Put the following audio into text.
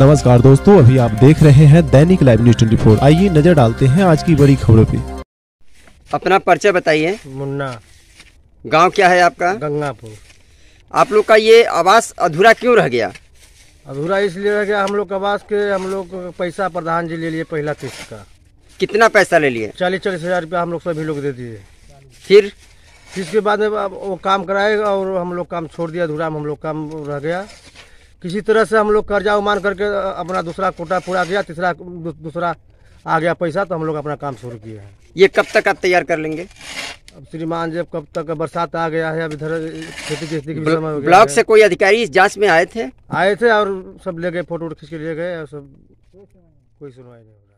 नमस्कार दोस्तों अभी आप देख रहे हैं दैनिक लाइव न्यूज ट्वेंटी फोर आइए नजर डालते हैं आज की बड़ी खबरों पे अपना परिचय बताइए मुन्ना गांव क्या है आपका गंगापुर आप लोग का ये आवास अधूरा क्यों रह गया अधूरा इसलिए रह गया हम लोग आवास के हम लोग पैसा प्रधान जी ले लिए पहला किस्त का कितना पैसा ले लिए चालीस चालीस हजार रूपया हम लोग सभी लोग दे दिए फिर इसके बाद में वो काम कराएगा और हम लोग काम छोड़ दिया अधूरा हम लोग काम रह गया किसी तरह से हम लोग कर्जा उमान करके अपना दूसरा कोटा पूरा किया तीसरा दूसरा आ गया पैसा तो हम लोग अपना काम शुरू किया है ये कब तक आप तैयार कर लेंगे अब श्रीमान जब कब तक बरसात आ गया है अब इधर खेती खेती की ब्लॉक से कोई अधिकारी इस जांच में आए थे आए थे और सब ले गए फोटो खींच के ले गए और सब कोई सुनवाई नहीं